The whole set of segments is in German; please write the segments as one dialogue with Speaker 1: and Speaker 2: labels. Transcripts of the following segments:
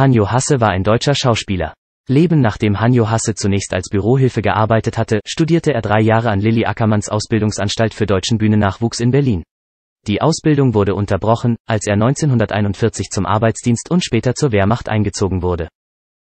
Speaker 1: Hanjo Hasse war ein deutscher Schauspieler. Leben nachdem Hanjo Hasse zunächst als Bürohilfe gearbeitet hatte, studierte er drei Jahre an Lilly Ackermanns Ausbildungsanstalt für deutschen Bühnennachwuchs in Berlin. Die Ausbildung wurde unterbrochen, als er 1941 zum Arbeitsdienst und später zur Wehrmacht eingezogen wurde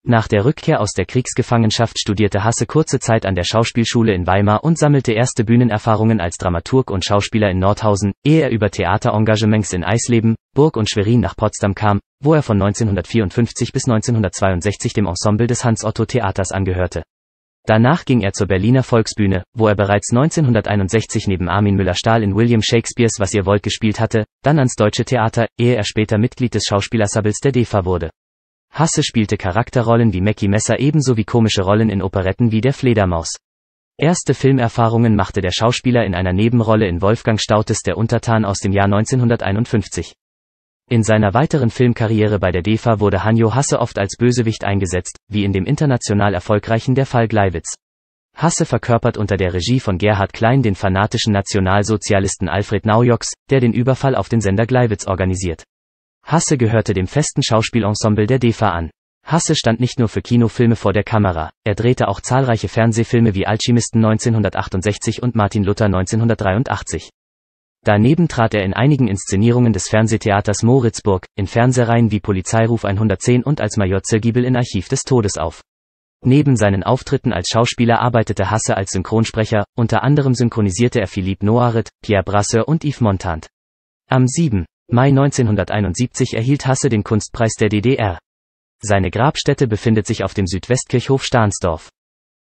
Speaker 1: nach der Rückkehr aus der Kriegsgefangenschaft studierte Hasse kurze Zeit an der Schauspielschule in Weimar und sammelte erste Bühnenerfahrungen als Dramaturg und Schauspieler in Nordhausen, ehe er über Theaterengagements in Eisleben, Burg und Schwerin nach Potsdam kam, wo er von 1954 bis 1962 dem Ensemble des Hans-Otto-Theaters angehörte. Danach ging er zur Berliner Volksbühne, wo er bereits 1961 neben Armin Müller-Stahl in William Shakespeares Was ihr wollt gespielt hatte, dann ans Deutsche Theater, ehe er später Mitglied des Schauspielersabels der DEFA wurde. Hasse spielte Charakterrollen wie Mackie Messer ebenso wie komische Rollen in Operetten wie der Fledermaus. Erste Filmerfahrungen machte der Schauspieler in einer Nebenrolle in Wolfgang Stautes Der Untertan aus dem Jahr 1951. In seiner weiteren Filmkarriere bei der DEFA wurde Hanjo Hasse oft als Bösewicht eingesetzt, wie in dem international erfolgreichen Der Fall Gleiwitz. Hasse verkörpert unter der Regie von Gerhard Klein den fanatischen Nationalsozialisten Alfred Naujoks, der den Überfall auf den Sender Gleiwitz organisiert. Hasse gehörte dem festen Schauspielensemble der DEFA an. Hasse stand nicht nur für Kinofilme vor der Kamera, er drehte auch zahlreiche Fernsehfilme wie Alchemisten 1968 und Martin Luther 1983. Daneben trat er in einigen Inszenierungen des Fernsehtheaters Moritzburg, in Fernsehreihen wie Polizeiruf 110 und als Major Zirgiebel in Archiv des Todes auf. Neben seinen Auftritten als Schauspieler arbeitete Hasse als Synchronsprecher, unter anderem synchronisierte er Philippe Noaret, Pierre Brasseur und Yves Montand. Am 7. Mai 1971 erhielt Hasse den Kunstpreis der DDR. Seine Grabstätte befindet sich auf dem Südwestkirchhof Stahnsdorf.